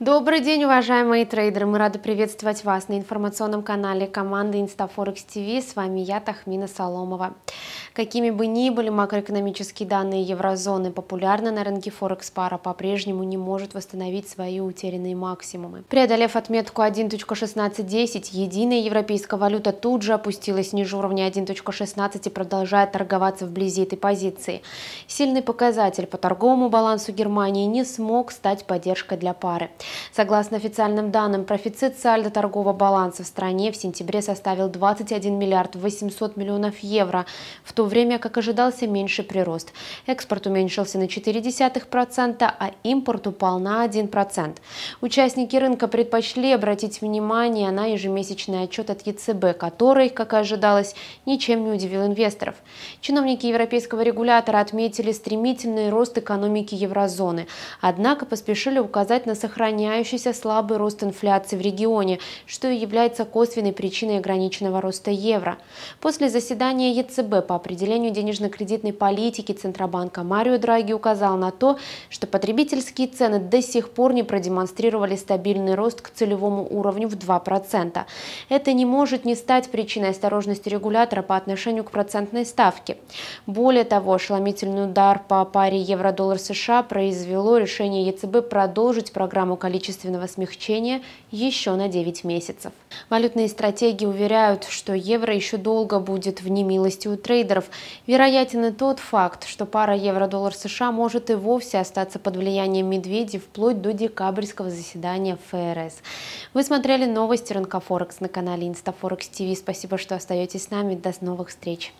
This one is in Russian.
Добрый день, уважаемые трейдеры! Мы рады приветствовать вас на информационном канале команды InstaForex TV. С вами я, Тахмина Соломова. Какими бы ни были макроэкономические данные еврозоны, популярна на рынке Форекс-пара по-прежнему не может восстановить свои утерянные максимумы. Преодолев отметку 1.1610, единая европейская валюта тут же опустилась ниже уровня 1.16 и продолжает торговаться вблизи этой позиции. Сильный показатель по торговому балансу Германии не смог стать поддержкой для пары. Согласно официальным данным, профицит сальдо торгового баланса в стране в сентябре составил 21 миллиард 800 миллионов евро, в то время как ожидался меньше прирост. Экспорт уменьшился на 0,4%, а импорт упал на 1%. Участники рынка предпочли обратить внимание на ежемесячный отчет от ЕЦБ, который, как и ожидалось, ничем не удивил инвесторов. Чиновники европейского регулятора отметили стремительный рост экономики еврозоны, однако поспешили указать на сохраняющийся слабый рост инфляции в регионе, что и является косвенной причиной ограниченного роста евро. После заседания ЕЦБ по определению определению денежно-кредитной политики Центробанка Марио Драги указал на то, что потребительские цены до сих пор не продемонстрировали стабильный рост к целевому уровню в 2%. Это не может не стать причиной осторожности регулятора по отношению к процентной ставке. Более того, ошеломительный удар по паре евро-доллар США произвело решение ЕЦБ продолжить программу количественного смягчения еще на 9 месяцев. Валютные стратегии уверяют, что евро еще долго будет в немилости у трейдеров, инвесторов вероятен и тот факт, что пара евро-доллар США может и вовсе остаться под влиянием медведей вплоть до декабрьского заседания ФРС. Вы смотрели новости рынка Форекс на канале Инстафорекс ТВ. Спасибо, что остаетесь с нами. До новых встреч!